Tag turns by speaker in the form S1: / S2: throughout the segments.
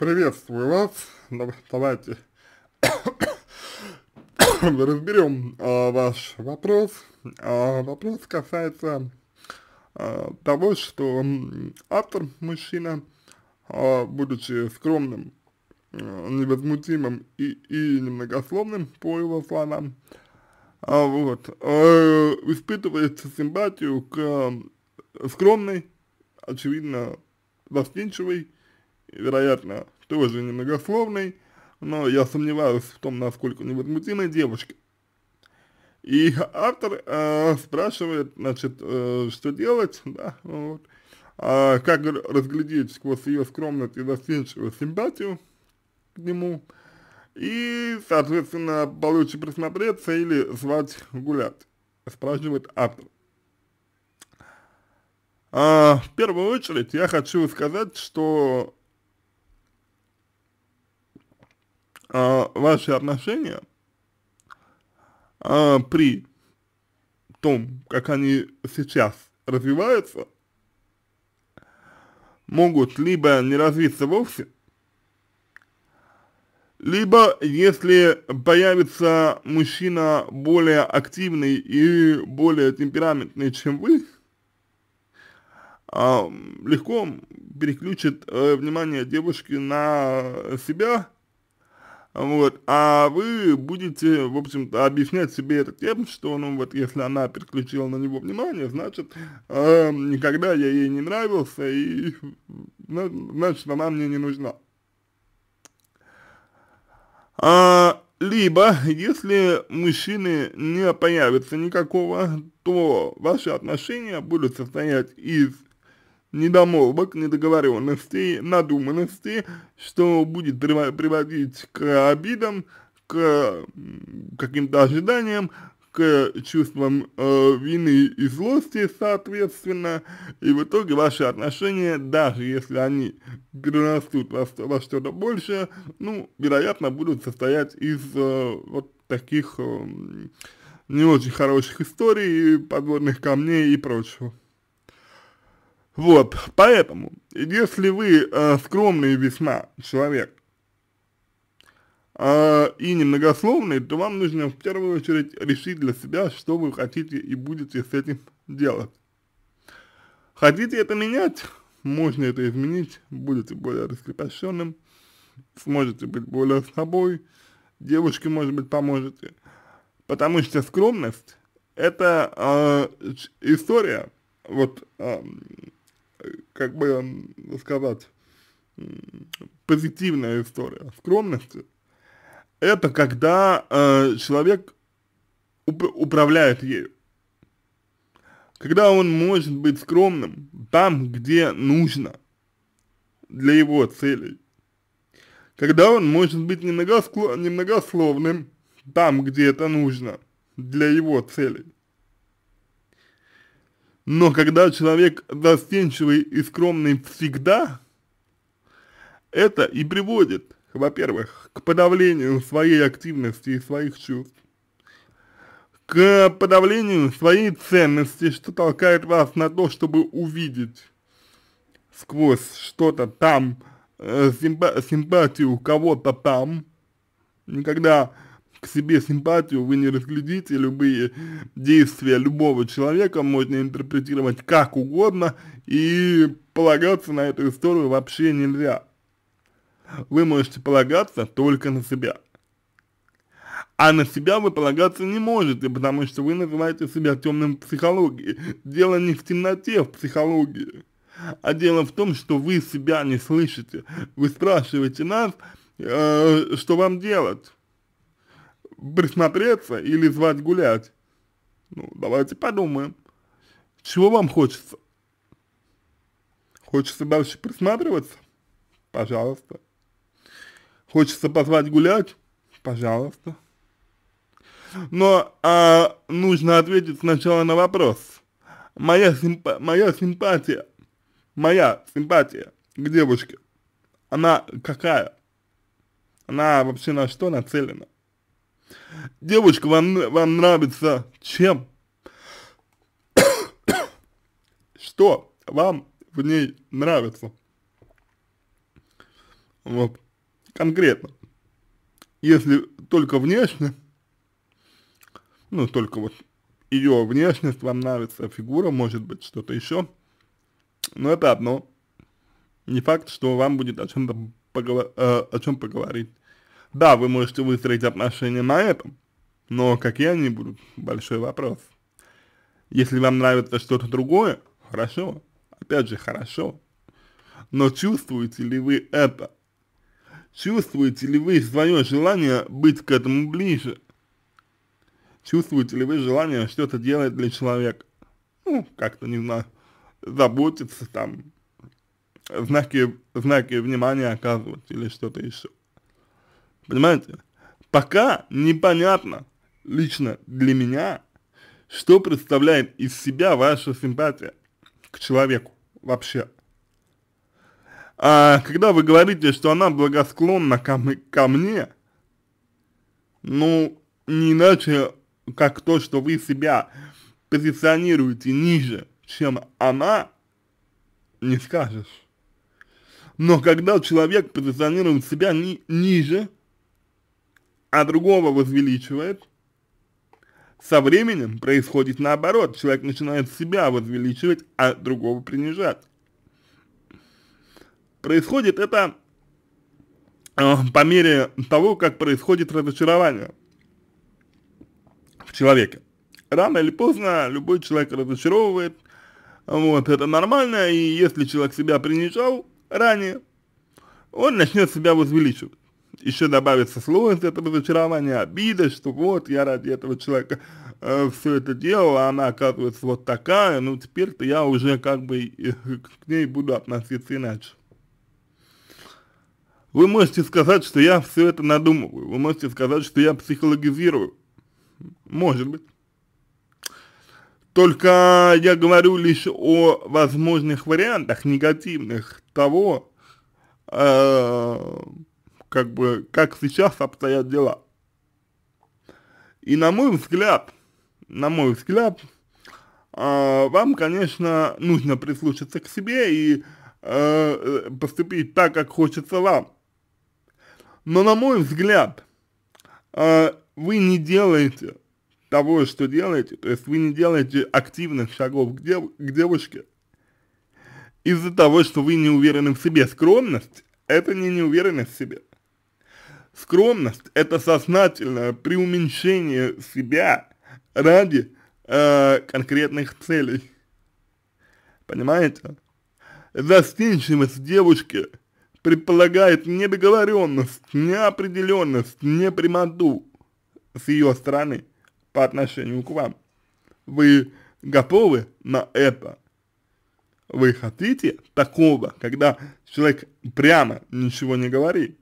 S1: Приветствую вас. Давайте разберем э, ваш вопрос. Э, вопрос касается э, того, что автор мужчина, э, будучи скромным, э, невозмутимым и, и немногословным, по его словам, э, вот, э, испытывает симпатию к скромной, очевидно, застенчивой, вероятно, тоже немногословной, но я сомневаюсь в том, насколько невозмутимой девушка. И автор э, спрашивает, значит, э, что делать, да, вот, э, как разглядеть сквозь ее скромность и застенчивую симпатию к нему, и, соответственно, получше присмотреться или звать гулять, спрашивает автор. А, в первую очередь я хочу сказать, что ваши отношения э, при том, как они сейчас развиваются, могут либо не развиться вовсе, либо если появится мужчина более активный и более темпераментный, чем вы, а, легко переключит э, внимание девушки на себя, вот, а вы будете, в общем-то, объяснять себе это тем, что, ну, вот, если она переключила на него внимание, значит, э, никогда я ей не нравился, и, ну, значит, она мне не нужна. А, либо, если мужчины не появится никакого, то ваши отношения будут состоять из недомолвок, недоговоренностей, надуманностей, что будет приводить к обидам, к каким-то ожиданиям, к чувствам э, вины и злости, соответственно, и в итоге ваши отношения, даже если они перерастут во, во что-то большее, ну, вероятно, будут состоять из э, вот таких э, не очень хороших историй, подводных камней и прочего. Вот, поэтому, если вы э, скромный весьма человек э, и немногословный, то вам нужно в первую очередь решить для себя, что вы хотите и будете с этим делать. Хотите это менять? Можно это изменить, будете более раскрепощенным, сможете быть более собой, девушке, может быть, поможете. Потому что скромность – это э, история, вот, э, как бы сказать, позитивная история скромности, это когда э, человек уп управляет ею. Когда он может быть скромным там, где нужно, для его целей. Когда он может быть немногословным там, где это нужно, для его целей но когда человек застенчивый и скромный всегда, это и приводит, во-первых, к подавлению своей активности и своих чувств, к подавлению своей ценности, что толкает вас на то, чтобы увидеть сквозь что-то там, э, симпатию кого-то там, никогда к себе симпатию, вы не разглядите, любые действия любого человека можно интерпретировать как угодно, и полагаться на эту историю вообще нельзя. Вы можете полагаться только на себя. А на себя вы полагаться не можете, потому что вы называете себя темным психологией. Дело не в темноте, в психологии. А дело в том, что вы себя не слышите. Вы спрашиваете нас, э, что вам делать присмотреться или звать гулять? Ну, давайте подумаем. Чего вам хочется? Хочется дальше присматриваться? Пожалуйста. Хочется позвать гулять? Пожалуйста. Но а, нужно ответить сначала на вопрос. Моя, симпа моя симпатия, моя симпатия к девушке, она какая? Она вообще на что нацелена? Девочка, вам, вам нравится чем? Что вам в ней нравится? Вот. Конкретно. Если только внешне, ну, только вот ее внешность вам нравится, фигура, может быть, что-то еще, но это одно. Не факт, что вам будет о чем-то поговор... э, о чем поговорить. Да, вы можете выстроить отношения на этом, но какие они будут, большой вопрос. Если вам нравится что-то другое, хорошо, опять же хорошо, но чувствуете ли вы это? Чувствуете ли вы свое желание быть к этому ближе? Чувствуете ли вы желание что-то делать для человека? Ну, как-то, не знаю, заботиться там, знаки, знаки внимания оказывать или что-то еще. Понимаете? Пока непонятно лично для меня, что представляет из себя ваша симпатия к человеку вообще. А когда вы говорите, что она благосклонна ко, ко мне, ну, не иначе, как то, что вы себя позиционируете ниже, чем она, не скажешь. Но когда человек позиционирует себя ни ниже, а другого возвеличивает, со временем происходит наоборот. Человек начинает себя возвеличивать, а другого принижать. Происходит это э, по мере того, как происходит разочарование в человеке. Рано или поздно любой человек разочаровывает, вот, это нормально, и если человек себя принижал ранее, он начнет себя возвеличивать еще добавится сложность этого разочарования, обида, что вот, я ради этого человека э, все это делал, а она оказывается вот такая, ну теперь-то я уже как бы э, к ней буду относиться иначе. Вы можете сказать, что я все это надумываю, вы можете сказать, что я психологизирую, может быть. Только я говорю лишь о возможных вариантах негативных того, э, как бы, как сейчас обстоят дела. И на мой взгляд, на мой взгляд, э, вам, конечно, нужно прислушаться к себе и э, поступить так, как хочется вам. Но на мой взгляд, э, вы не делаете того, что делаете, то есть вы не делаете активных шагов к, дев к девушке из-за того, что вы не уверены в себе. Скромность – это не неуверенность в себе. Скромность – это сознательное преуменьшение себя ради э, конкретных целей. Понимаете? Застенчивость девушки предполагает недоговоренность, неопределенность, непрямоту с ее стороны по отношению к вам. Вы готовы на это? Вы хотите такого, когда человек прямо ничего не говорит?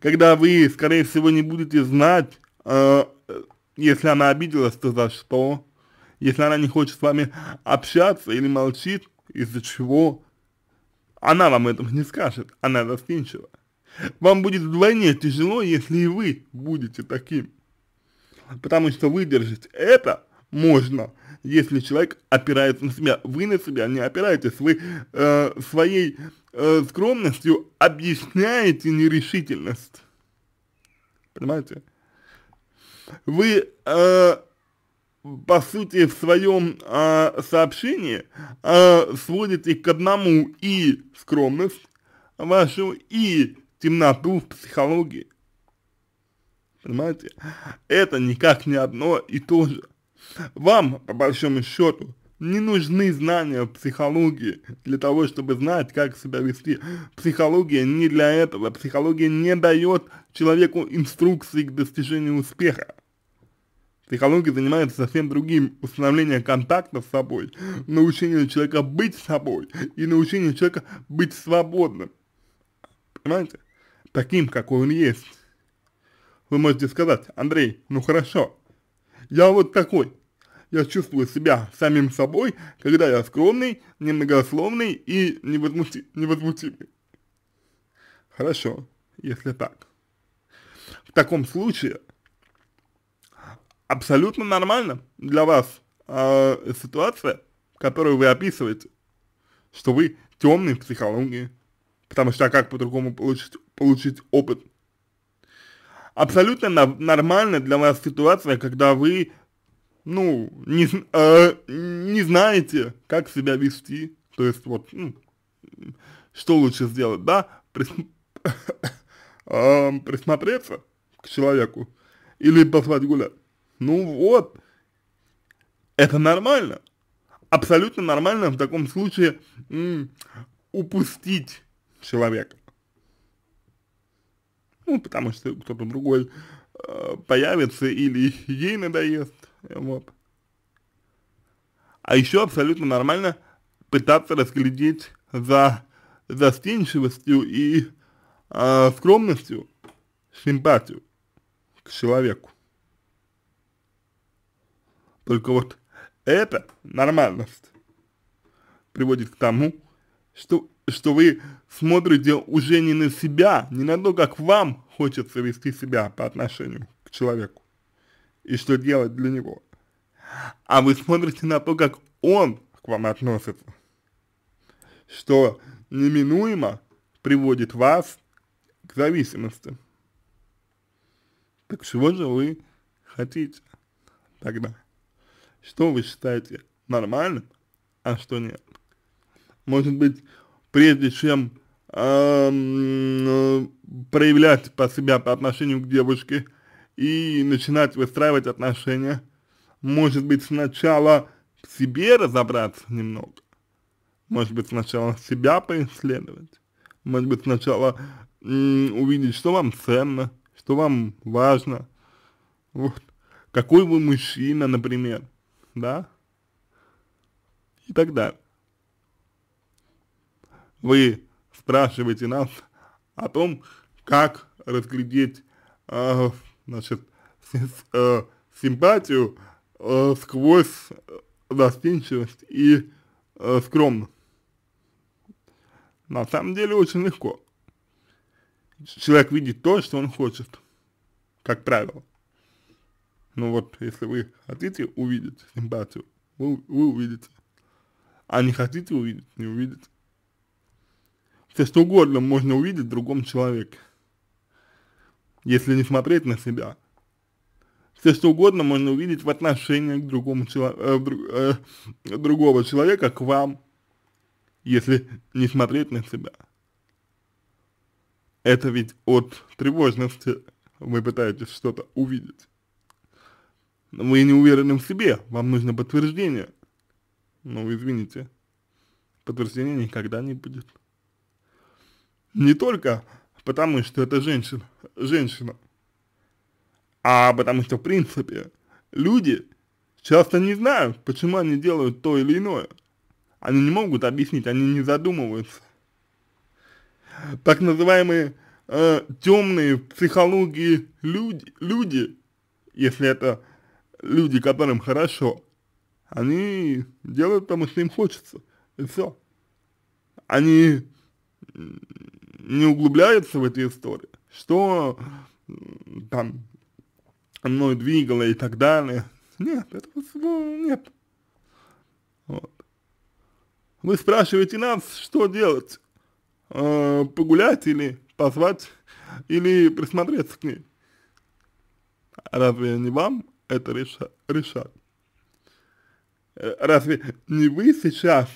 S1: когда вы, скорее всего, не будете знать, э, если она обиделась, то за что, если она не хочет с вами общаться или молчит, из-за чего, она вам этого не скажет, она застенчива. Вам будет вдвойне тяжело, если и вы будете таким. Потому что выдержать это можно, если человек опирается на себя. Вы на себя не опираетесь, вы э, своей э, скромностью объясняете нерешительность. Понимаете? Вы, э, по сути, в своем э, сообщении э, сводите к одному и скромность вашу, и темноту в психологии. Понимаете? Это никак не одно и то же. Вам, по большому счету, не нужны знания психологии для того, чтобы знать, как себя вести. Психология не для этого. Психология не дает человеку инструкции к достижению успеха. Психология занимается совсем другим. Установление контакта с собой, научение человека быть собой и научение человека быть свободным. Понимаете? Таким, какой он есть. Вы можете сказать, Андрей, ну хорошо, я вот такой, я чувствую себя самим собой, когда я скромный, немногословный и невозмути невозмутимый. Хорошо, если так. В таком случае абсолютно нормально для вас э, ситуация, которую вы описываете, что вы темный в психологии, потому что а как по-другому получить, получить опыт? Абсолютно на, нормально для вас ситуация, когда вы ну, не, э, не знаете, как себя вести, то есть вот, ну, что лучше сделать, да, а, присмотреться к человеку или послать гулять. Ну вот, это нормально, абсолютно нормально в таком случае упустить человека. Ну, потому что кто-то другой э, появится или ей надоест, вот. А еще абсолютно нормально пытаться разглядеть за застенчивостью и э, скромностью симпатию к человеку. Только вот эта нормальность приводит к тому, что, что вы смотрите уже не на себя, не на то, как вам хочется вести себя по отношению к человеку, и что делать для него. А вы смотрите на то, как он к вам относится, что неминуемо приводит вас к зависимости. Так чего же вы хотите тогда? Что вы считаете нормальным, а что нет? Может быть, прежде чем эм, э, проявлять по себя по отношению к девушке и начинать выстраивать отношения. Может быть, сначала в себе разобраться немного. Может быть, сначала себя поисследовать. Может быть, сначала увидеть, что вам ценно, что вам важно. Вот. Какой вы мужчина, например, да? И так далее. Вы спрашиваете нас о том, как разглядеть э, значит, э, симпатию э, сквозь застенчивость э, и э, скромность. На самом деле очень легко. Человек видит то, что он хочет, как правило. Но ну вот если вы хотите увидеть симпатию, вы, вы увидите. А не хотите увидеть, не увидите. Все что угодно можно увидеть в другом человеке если не смотреть на себя. Все что угодно можно увидеть в отношении к другому чело э, друг, э, другого человека к вам, если не смотреть на себя. Это ведь от тревожности вы пытаетесь что-то увидеть. Вы не уверены в себе, вам нужно подтверждение. Ну, извините, подтверждения никогда не будет. Не только потому что это женщина, женщина, а потому что, в принципе, люди часто не знают, почему они делают то или иное. Они не могут объяснить, они не задумываются. Так называемые э, темные в психологии люди, люди, если это люди, которым хорошо, они делают потому, что им хочется, и все. Они не углубляются в эти истории, что там мной двигало и так далее. Нет, этого всего ну, нет. Вот. Вы спрашиваете нас, что делать? Э, погулять или позвать, или присмотреться к ней? Разве не вам это реша решать? Э, разве не вы сейчас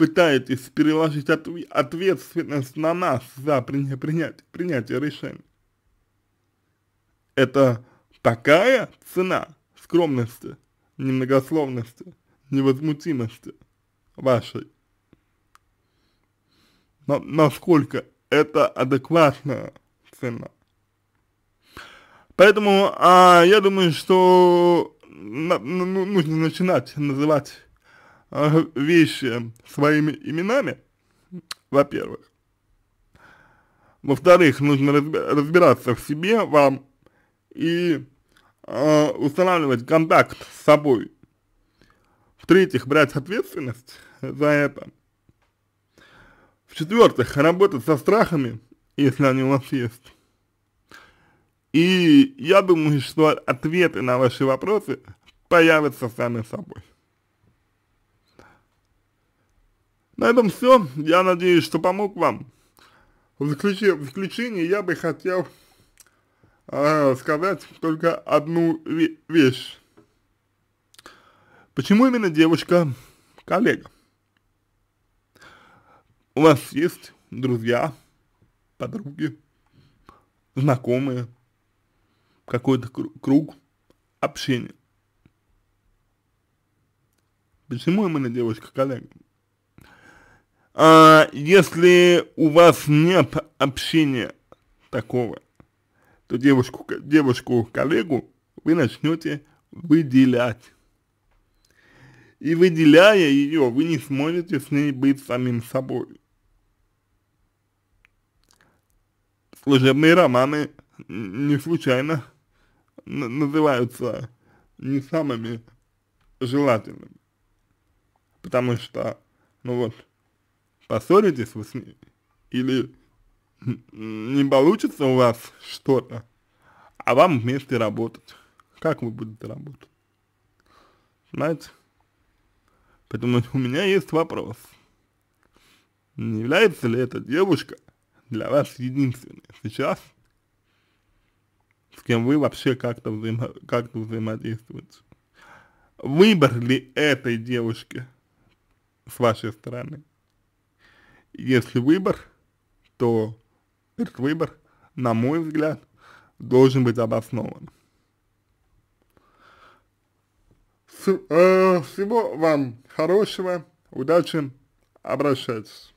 S1: пытаетесь переложить ответственность на нас за принятие, принятие решений. Это такая цена скромности, немногословности, невозмутимости вашей. Но насколько это адекватная цена. Поэтому а, я думаю, что на, ну, нужно начинать называть а, вещи своими именами, во-первых. Во-вторых, нужно разбираться в себе вам и э, устанавливать контакт с собой. В-третьих, брать ответственность за это. В-четвертых, работать со страхами, если они у вас есть. И я думаю, что ответы на ваши вопросы появятся сами собой. На этом все. Я надеюсь, что помог вам. В, заключ... в заключение я бы хотел э, сказать только одну вещь. Почему именно девушка коллега? У вас есть друзья, подруги, знакомые, какой-то круг общения. Почему именно девушка коллега? а, если у вас нет общения такого, то девушку, девушку, коллегу вы начнете выделять. И выделяя ее, вы не сможете с ней быть самим собой. Служебные романы не случайно называются не самыми желательными. Потому что, ну вот, поссоритесь вы с ней, или не получится у вас что-то, а вам вместе работать. Как вы будете работать? Знаете? Поэтому у меня есть вопрос. Не является ли эта девушка для вас единственной сейчас, с кем вы вообще как-то взаимо как взаимодействуете? Выбор ли этой девушки с вашей стороны? Если выбор, то этот выбор, на мой взгляд, должен быть обоснован. Э, всего вам хорошего, удачи, обращайтесь.